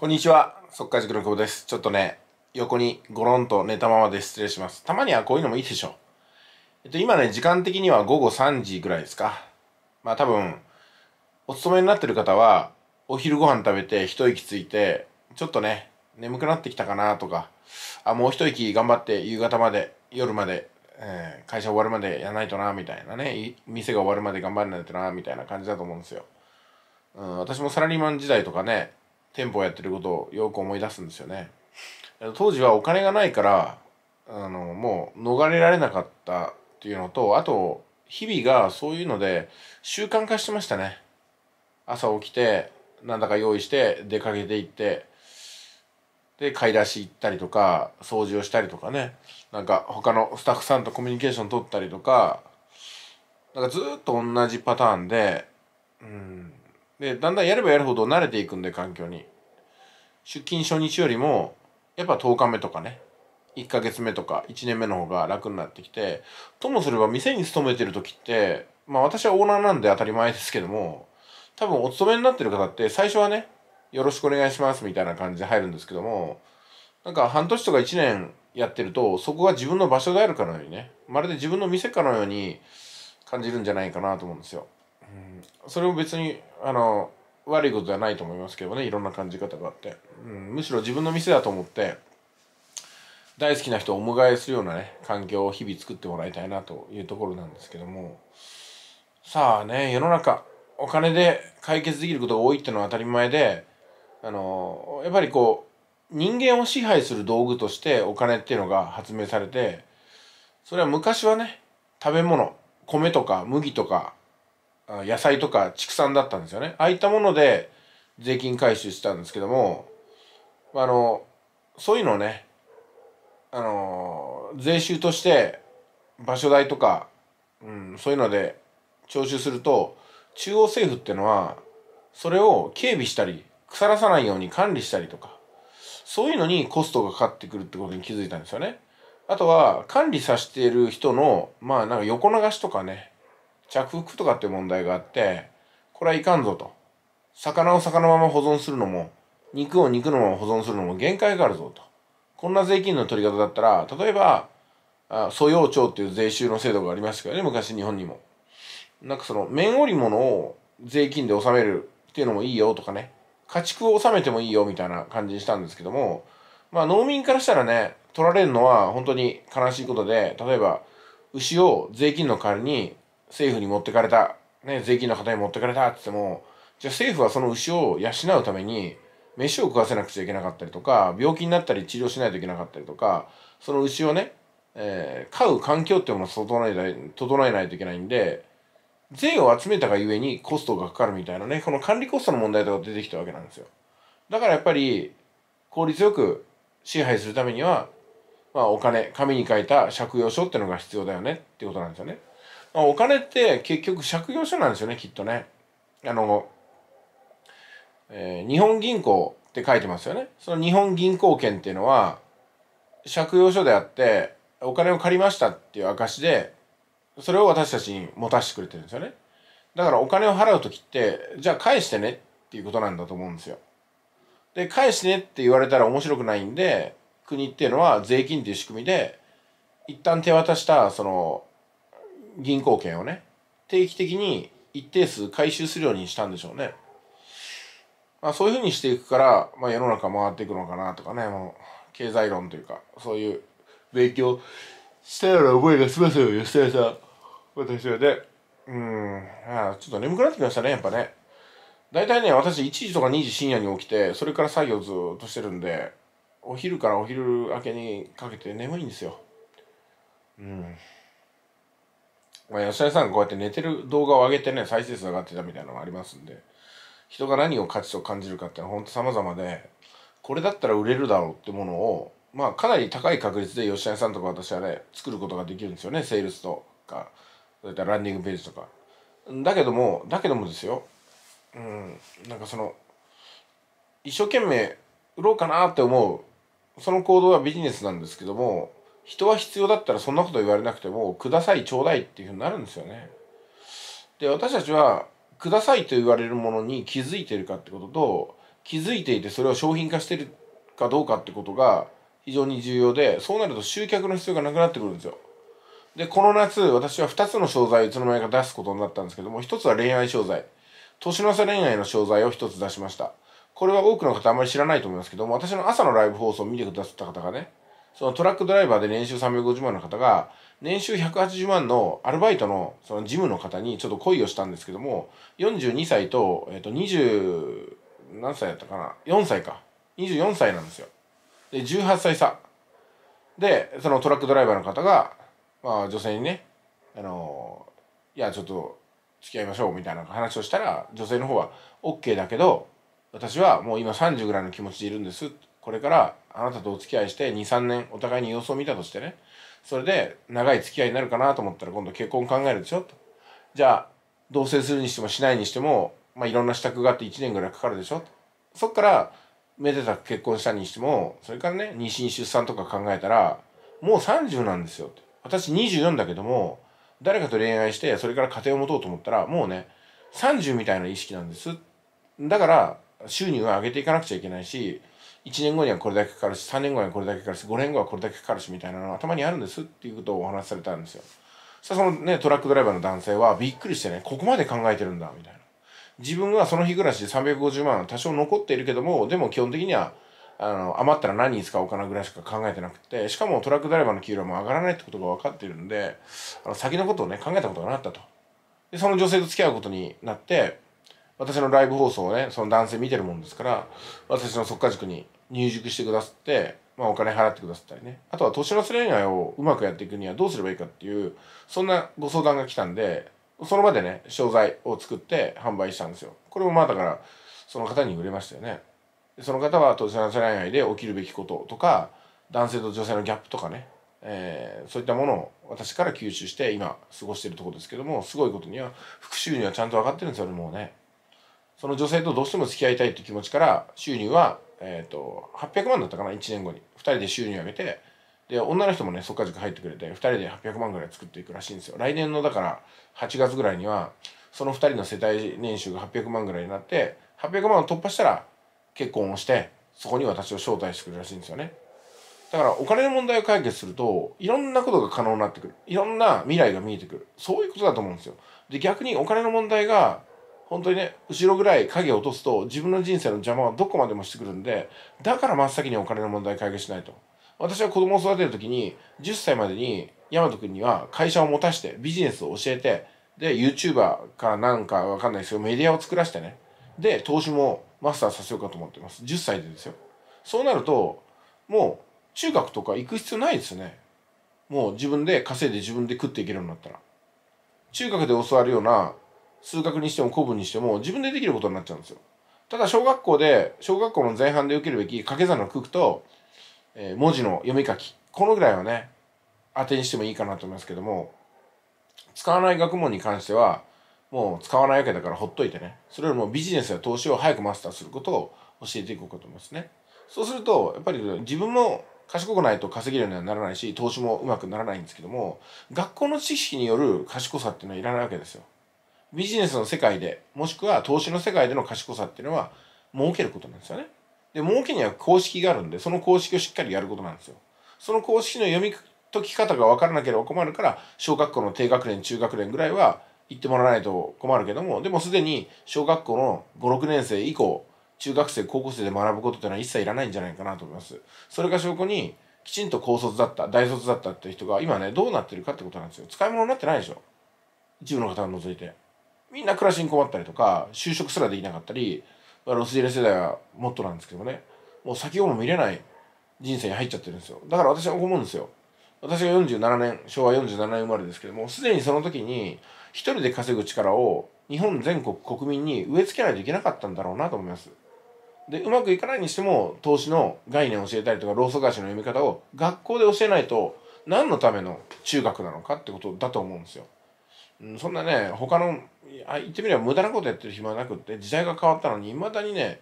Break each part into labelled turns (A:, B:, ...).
A: こんにちは、速稼塾の久保です。ちょっとね、横にゴロンと寝たままで失礼します。たまにはこういうのもいいでしょう。えっと、今ね、時間的には午後3時ぐらいですか。まあ多分、お勤めになってる方は、お昼ご飯食べて一息ついて、ちょっとね、眠くなってきたかなとか、あ、もう一息頑張って夕方まで、夜まで、えー、会社終わるまでやらないとな、みたいなね、店が終わるまで頑張らないとな、みたいな感じだと思うんですよ。うん、私もサラリーマン時代とかね、店舗をやってることをよく思い出すんですよね当時はお金がないからあのもう逃れられなかったっていうのとあと日々がそういうので習慣化してましたね朝起きてなんだか用意して出かけていってで買い出し行ったりとか掃除をしたりとかねなんか他のスタッフさんとコミュニケーション取ったりとかなんかずっと同じパターンでうんでだんだんやればやるほど慣れていくんで環境に出勤初日よりもやっぱ10日目とかね1ヶ月目とか1年目の方が楽になってきてともすれば店に勤めてる時ってまあ私はオーナーなんで当たり前ですけども多分お勤めになってる方って最初はねよろしくお願いしますみたいな感じで入るんですけどもなんか半年とか1年やってるとそこが自分の場所であるかのようにねまるで自分の店かのように感じるんじゃないかなと思うんですよ。うん、それも別にあの悪いことではないと思いますけどねいろんな感じ方があって、うん、むしろ自分の店だと思って大好きな人をお迎えするようなね環境を日々作ってもらいたいなというところなんですけどもさあね世の中お金で解決できることが多いってのは当たり前であのやっぱりこう人間を支配する道具としてお金っていうのが発明されてそれは昔はね食べ物米とか麦とか野菜とか畜産だったんですよねああいったもので税金回収したんですけどもあのそういうのをねあの税収として場所代とか、うん、そういうので徴収すると中央政府ってのはそれを警備したり腐らさないように管理したりとかそういうのにコストがかかってくるってことに気づいたんですよね。あとは管理させている人のまあなんか横流しとかね着服とかって問題があってこれはいかんぞと魚を魚のまま保存するのも肉を肉のまま保存するのも限界があるぞとこんな税金の取り方だったら例えば素養町っていう税収の制度がありましたけどね昔日本にもなんかその綿織物を税金で納めるっていうのもいいよとかね家畜を納めてもいいよみたいな感じにしたんですけどもまあ農民からしたらね取られるのは本当に悲しいことで例えば牛を税金の代わりに政府に持ってかれた、ね、税金の方に持ってかれたって言っても、じゃあ政府はその牛を養うために、飯を食わせなくちゃいけなかったりとか、病気になったり治療しないといけなかったりとか、その牛をね、えー、飼う環境っていうものを整え整えないといけないんで、税を集めたがゆえにコストがかかるみたいなね、この管理コストの問題とか出てきたわけなんですよ。だからやっぱり、効率よく支配するためには、まあお金、紙に書いた借用書っていうのが必要だよねっていうことなんですよね。お金って結局借用書なんですよねきっとねあの、えー、日本銀行って書いてますよねその日本銀行券っていうのは借用書であってお金を借りましたっていう証でそれを私たちに持たせてくれてるんですよねだからお金を払う時ってじゃあ返してねっていうことなんだと思うんですよで返してねって言われたら面白くないんで国っていうのは税金っていう仕組みで一旦手渡したその銀行券をね定期的に一定数回収するようにしたんでしょうね。まあ、そういうふうにしていくから、まあ、世の中回っていくのかなとかねもう経済論というかそういう勉強したような覚えがしますよ吉田さん私はねうんあちょっと眠くなってきましたねやっぱね大体ね私1時とか2時深夜に起きてそれから作業ずっとしてるんでお昼からお昼明けにかけて眠いんですようんまあ、吉田さんがこうやって寝てる動画を上げてね、再生数上がってたみたいなのもありますんで、人が何を価値と感じるかっていうのは本当様々で、これだったら売れるだろうってものを、まあ、かなり高い確率で吉谷さんとか私はね、作ることができるんですよね、セールスとか、そういったランディングページとか。だけども、だけどもですよ、うん、なんかその、一生懸命売ろうかなって思う、その行動はビジネスなんですけども、人は必要だったらそんなこと言われなくても「くださいちょうだい」っていうふうになるんですよね。で私たちは「ください」と言われるものに気づいてるかってことと気づいていてそれを商品化してるかどうかってことが非常に重要でそうなると集客の必要がなくなってくるんですよ。でこの夏私は2つの商材をいつの間にか出すことになったんですけども1つは恋愛商材年の差恋愛の商材を1つ出しました。これは多くの方あまり知らないと思いますけども私の朝のライブ放送を見てくださった方がねそのトラックドライバーで年収350万の方が年収180万のアルバイトのその事務の方にちょっと恋をしたんですけども42歳と,、えっと20何歳だったかな4歳か24歳なんですよで18歳差でそのトラックドライバーの方が、まあ、女性にねあのいやちょっと付き合いましょうみたいな話をしたら女性の方は OK だけど私はもう今30ぐらいの気持ちでいるんですっこれからあなたとお付き合いして23年お互いに様子を見たとしてねそれで長い付き合いになるかなと思ったら今度結婚考えるでしょとじゃあ同棲するにしてもしないにしても、まあ、いろんな支度があって1年ぐらいかかるでしょとそっからめでたく結婚したにしてもそれからね妊娠出産とか考えたらもう30なんですよと私24だけども誰かと恋愛してそれから家庭を持とうと思ったらもうね30みたいな意識なんですだから収入は上げていかなくちゃいけないし1年後にはこれだけかかるし3年後にはこれだけかかるし5年後はこれだけかかるしみたいなのが頭にあるんですっていうことをお話しされたんですよそしたらそのねトラックドライバーの男性はびっくりしてねここまで考えてるんだみたいな自分はその日暮らしで350万多少残っているけどもでも基本的にはあの余ったら何に使おうかなぐらいしか考えてなくてしかもトラックドライバーの給料も上がらないってことが分かってるんであの先のことをね考えたことがなかったとでその女性と付き合うことになって私のライブ放送をねその男性見てるもんですから私の即家塾に入塾してくださって、まあ、お金払ってくださったりねあとは年の瀬恋愛をうまくやっていくにはどうすればいいかっていうそんなご相談が来たんでその場でね商材を作って販売したんですよこれもまあだからその方に売れましたよねその方は年の瀬恋愛で起きるべきこととか男性と女性のギャップとかねえー、そういったものを私から吸収して今過ごしてるとこですけどもすごいことには復讐にはちゃんと分かってるんですよねもうね。その女性とどうしても付き合いたいって気持ちから収入は、えーと、800万だったかな1年後に2人で収入上げてで女の人もねそっか塾入ってくれて2人で800万ぐらい作っていくらしいんですよ来年のだから8月ぐらいにはその2人の世帯年収が800万ぐらいになって800万を突破したら結婚をしてそこに私を招待してくれるらしいんですよねだからお金の問題を解決するといろんなことが可能になってくるいろんな未来が見えてくるそういうことだと思うんですよで逆にお金の問題が本当にね後ろぐらい影を落とすと自分の人生の邪魔はどこまでもしてくるんでだから真っ先にお金の問題解決しないと私は子供を育てる時に10歳までに大和君には会社を持たしてビジネスを教えてで YouTuber かなんかわかんないですけどメディアを作らしてねで投資もマスターさせようかと思ってます10歳でですよそうなるともう中学とか行く必要ないですよねもう自分で稼いで自分で食っていけるようになったら中学で教わるような数学にしても古文にしても自分でできることになっちゃうんですよただ小学校で小学校の前半で受けるべき掛け算の句と、えー、文字の読み書きこのぐらいはね当てにしてもいいかなと思いますけども使わない学問に関してはもう使わないわけだからほっといてねそれよりもビジネスや投資を早くマスターすることを教えていこうかと思いますねそうするとやっぱり自分も賢くないと稼げるようにはならないし投資もうまくならないんですけども学校の知識による賢さっていうのはいらないわけですよビジネスの世界でもしくは投資の世界での賢さっていうのは儲けることなんですよね。で儲けには公式があるんでその公式をしっかりやることなんですよ。その公式の読み解き方が分からなければ困るから小学校の低学年中学年ぐらいは行ってもらわないと困るけどもでもすでに小学校の56年生以降中学生高校生で学ぶことってのは一切いらないんじゃないかなと思います。それが証拠にきちんと高卒だった大卒だったっていう人が今ねどうなってるかってことなんですよ。使い物になってないでしょ一部の方を除いて。みんな暮らしに困ったりとか就職すらできなかったり、まあ、ロスジェレ世代はもっとなんですけどねもう先をも見れない人生に入っちゃってるんですよだから私は思うんですよ私が47年昭和47年生まれですけどもすでにその時に一人で稼ぐ力を日本全国国民に植え付けないといけなかったんだろうなと思いますでうまくいかないにしても投資の概念を教えたりとかローソク足の読み方を学校で教えないと何のための中学なのかってことだと思うんですよそんなね他のあ言ってみれば無駄なことやってる暇なくって時代が変わったのにいまだにね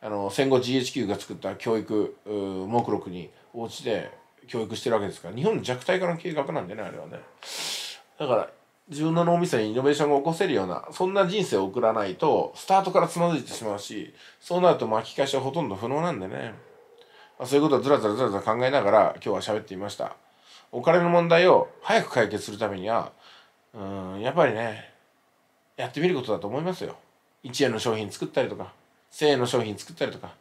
A: あの戦後 GHQ が作った教育目録に応じて教育してるわけですから日本の弱体化の計画なんでねあれはねだから自分の脳みそにイノベーションが起こせるようなそんな人生を送らないとスタートからつまずいてしまうしそうなると巻き返しはほとんど不能なんでね、まあ、そういうことをずらずらずらずら考えながら今日は喋っていましたお金の問題を早く解決するためにはうんやっぱりねやってみることだと思いますよ1円の商品作ったりとか1000円の商品作ったりとか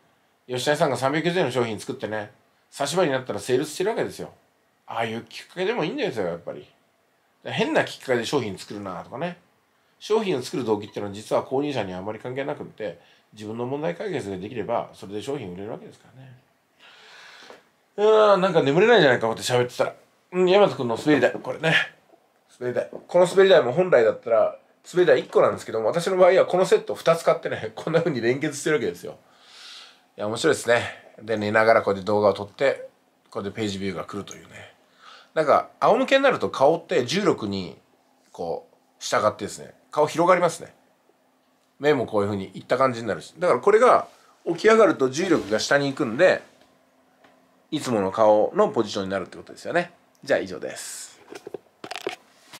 A: 吉田さんが390円の商品作ってね差し場になったらセールスしてるわけですよああいうきっかけでもいいんですよやっぱり変なきっかけで商品作るなとかね商品を作る動機っていうのは実は購入者にはあまり関係なくって自分の問題解決ができればそれで商品売れるわけですからねうんなんか眠れないんじゃないかこうやって喋ってたらうん田く君の滑り台これね滑り台この滑り台も本来だったら滑り台1個なんですけども私の場合はこのセット2つ買ってね こんな風に連結してるわけですよいや面白いですねで寝ながらこうやって動画を撮ってこうやってページビューが来るというねなんか仰向けになると顔って重力にこう従ってですね顔広がりますね目もこういう風にいった感じになるしだからこれが起き上がると重力が下に行くんでいつもの顔のポジションになるってことですよねじゃあ以上です